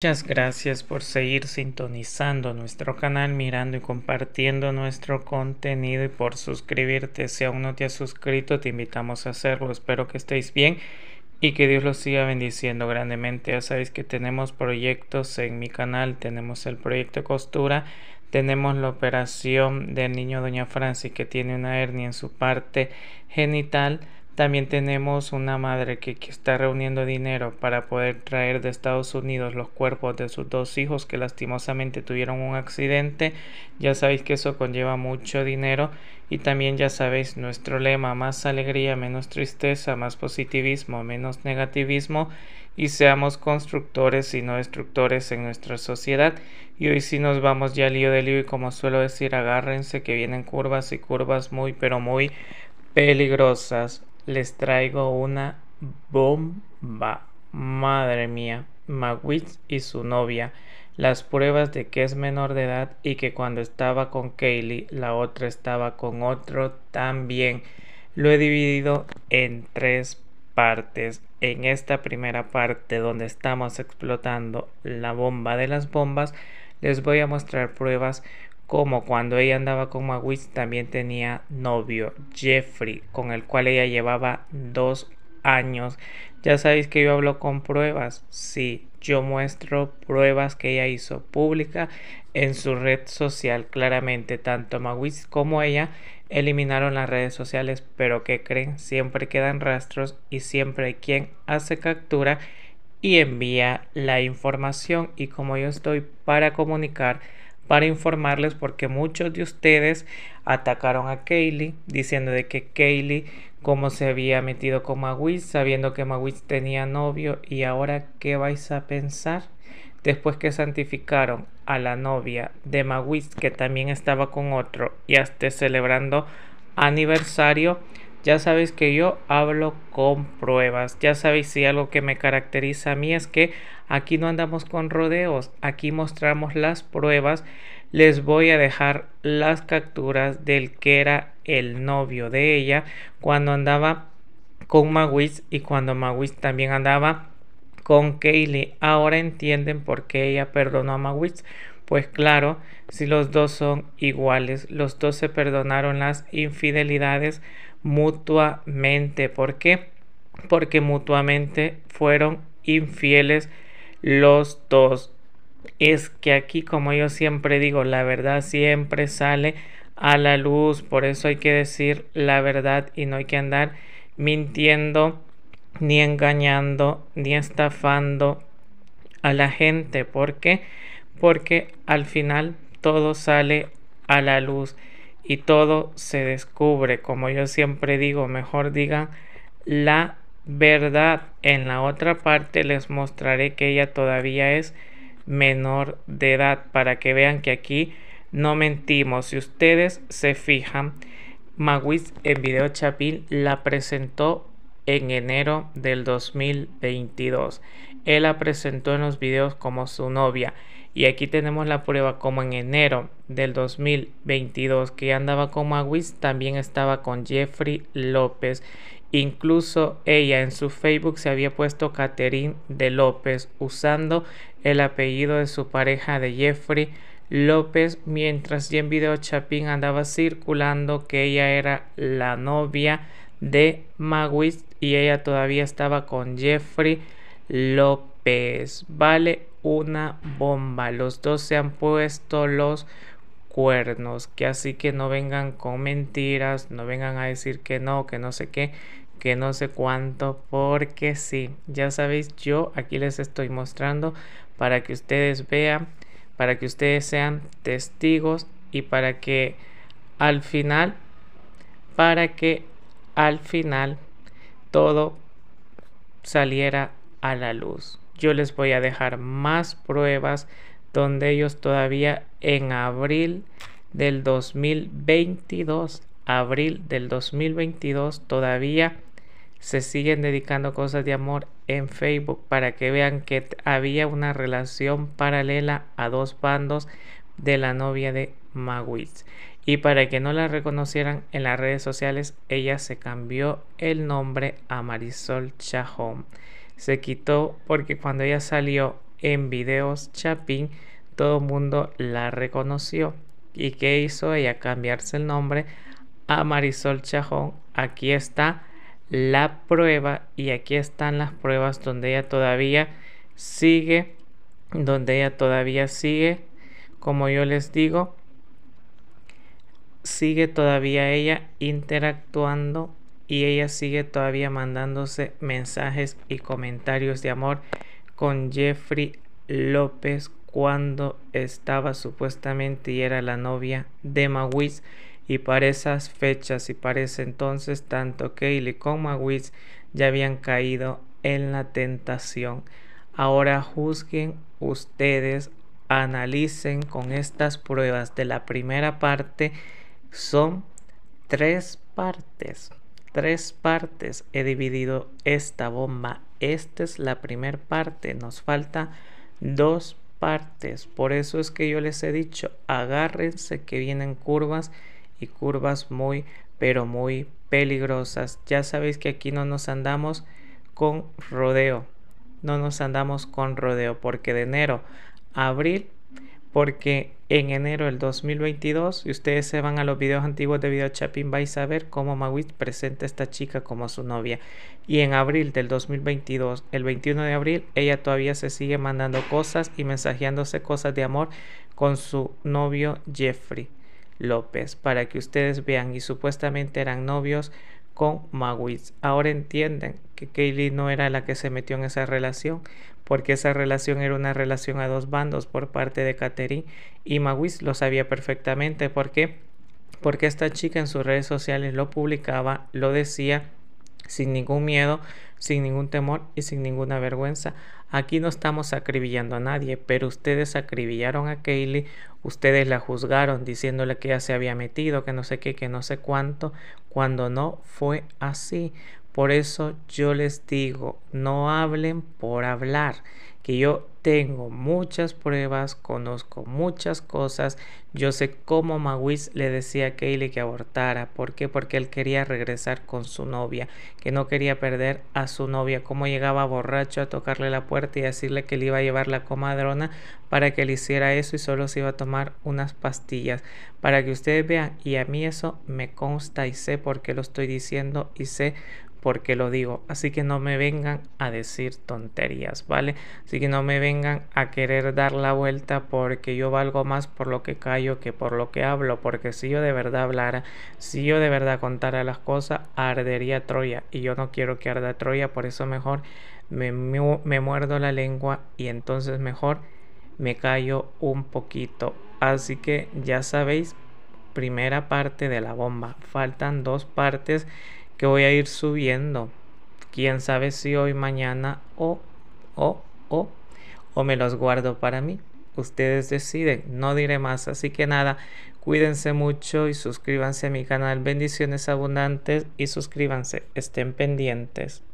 Muchas gracias por seguir sintonizando nuestro canal, mirando y compartiendo nuestro contenido y por suscribirte. Si aún no te has suscrito, te invitamos a hacerlo. Espero que estéis bien y que Dios los siga bendiciendo grandemente. Ya sabéis que tenemos proyectos en mi canal, tenemos el proyecto costura, tenemos la operación del niño Doña Francis que tiene una hernia en su parte genital también tenemos una madre que, está reuniendo dinero para poder traer de Estados Unidos los cuerpos de sus dos hijos que lastimosamente tuvieron un accidente. Ya sabéis que eso conlleva mucho dinero y también ya sabéis nuestro lema más alegría, menos tristeza, más positivismo, menos negativismo y seamos constructores y no destructores en nuestra sociedad. Y hoy sí nos vamos ya al lío de lío y como suelo decir, agárrense que vienen curvas y curvas muy pero muy peligrosas les traigo una bomba. Madre mía, Magwitz y su novia, las pruebas de que es menor de edad y que cuando estaba con Kaylee, la otra estaba con otro también. Lo he dividido en tres partes. En esta primera parte donde estamos explotando la bomba de las bombas, les voy a mostrar pruebas como cuando ella andaba con Mawis también tenía novio, Jeffrey, con el cual ella llevaba dos años. Ya sabéis que yo hablo con pruebas. Sí, yo muestro pruebas que ella hizo pública en su red social. Claramente, tanto Mawis como ella eliminaron las redes sociales, pero que creen? Siempre quedan rastros y siempre hay quien hace captura y envía la información. Y como yo estoy para comunicar, para informarles porque muchos de ustedes atacaron a Kaylee diciendo de que Kaylee como se había metido con Magwitch sabiendo que Magwitch tenía novio y ahora qué vais a pensar después que santificaron a la novia de Magwitch que también estaba con otro y hasta celebrando aniversario ya sabéis que yo hablo con pruebas. Ya sabéis si algo que me caracteriza a mí es que aquí no andamos con rodeos. Aquí mostramos las pruebas. Les voy a dejar las capturas del que era el novio de ella cuando andaba con Maguiz y cuando Maguiz también andaba con Kaylee. Ahora entienden por qué ella perdonó a Maguiz. Pues claro, si los dos son iguales, los dos se perdonaron las infidelidades mutuamente. ¿Por qué? Porque mutuamente fueron infieles los dos. Es que aquí, como yo siempre digo, la verdad siempre sale a la luz. Por eso hay que decir la verdad y no hay que andar mintiendo, ni engañando, ni estafando a la gente. ¿Por qué? Porque al final todo sale a la luz y todo se descubre. Como yo siempre digo, mejor diga la verdad. En la otra parte les mostraré que ella todavía es menor de edad para que vean que aquí no mentimos. Si ustedes se fijan, Maguiz en Video Chapín la presentó en enero del 2022. Él la presentó en los videos como su novia. Y aquí tenemos la prueba como en enero del 2022 que andaba con Maguis, también estaba con Jeffrey López. Incluso ella en su Facebook se había puesto Catherine de López usando el apellido de su pareja de Jeffrey López, mientras ya en video Chapín andaba circulando que ella era la novia de Maguis y ella todavía estaba con Jeffrey López. Vale, una bomba. Los dos se han puesto los cuernos. Que así que no vengan con mentiras, no vengan a decir que no, que no sé qué, que no sé cuánto, porque sí. Ya sabéis, yo aquí les estoy mostrando para que ustedes vean, para que ustedes sean testigos y para que al final, para que al final todo saliera a la luz yo les voy a dejar más pruebas donde ellos todavía en abril del 2022, abril del 2022 todavía se siguen dedicando cosas de amor en Facebook para que vean que había una relación paralela a dos bandos de la novia de Magwitz. Y para que no la reconocieran en las redes sociales, ella se cambió el nombre a Marisol Chajón se quitó porque cuando ella salió en videos Chapin, todo el mundo la reconoció. ¿Y qué hizo ella? Cambiarse el nombre a Marisol Chajón. Aquí está la prueba y aquí están las pruebas donde ella todavía sigue, donde ella todavía sigue, como yo les digo, sigue todavía ella interactuando y ella sigue todavía mandándose mensajes y comentarios de amor con Jeffrey López cuando estaba supuestamente y era la novia de Mawis y para esas fechas y para ese entonces tanto Kaylee como Maguiz ya habían caído en la tentación. Ahora juzguen ustedes, analicen con estas pruebas de la primera parte. Son tres partes tres partes. He dividido esta bomba. Esta es la primera parte. Nos falta dos partes. Por eso es que yo les he dicho, agárrense que vienen curvas y curvas muy, pero muy peligrosas. Ya sabéis que aquí no nos andamos con rodeo. No nos andamos con rodeo porque de enero a abril porque en enero del 2022, si ustedes se van a los videos antiguos de videochapping, vais a ver cómo Mawit presenta a esta chica como su novia. Y en abril del 2022, el 21 de abril, ella todavía se sigue mandando cosas y mensajeándose cosas de amor con su novio Jeffrey López, para que ustedes vean, y supuestamente eran novios con Ahora entienden que Kaylee no era la que se metió en esa relación, porque esa relación era una relación a dos bandos por parte de Katherine y Mawitz lo sabía perfectamente. ¿Por qué? Porque esta chica en sus redes sociales lo publicaba, lo decía sin ningún miedo, sin ningún temor y sin ninguna vergüenza. Aquí no estamos acribillando a nadie, pero ustedes acribillaron a Kaylee, ustedes la juzgaron diciéndole que ya se había metido, que no sé qué, que no sé cuánto, cuando no fue así. Por eso yo les digo, no hablen por hablar, que yo tengo muchas pruebas, conozco muchas cosas. Yo sé cómo Mawis le decía a Kaylee que abortara. ¿Por qué? Porque él quería regresar con su novia, que no quería perder a su novia. Cómo llegaba borracho a tocarle la puerta y decirle que le iba a llevar la comadrona para que le hiciera eso y solo se iba a tomar unas pastillas. Para que ustedes vean, y a mí eso me consta y sé por qué lo estoy diciendo y sé porque lo digo. Así que no me vengan a decir tonterías, ¿vale? Así que no me vengan a querer dar la vuelta porque yo valgo más por lo que callo que por lo que hablo. Porque si yo de verdad hablara, si yo de verdad contara las cosas, ardería Troya. Y yo no quiero que arda Troya, por eso mejor me, muerdo la lengua y entonces mejor me callo un poquito. Así que ya sabéis, primera parte de la bomba. Faltan dos partes que voy a ir subiendo. Quién sabe si hoy, mañana o, o, o, o me los guardo para mí. Ustedes deciden, no diré más. Así que nada, cuídense mucho y suscríbanse a mi canal. Bendiciones abundantes y suscríbanse, estén pendientes.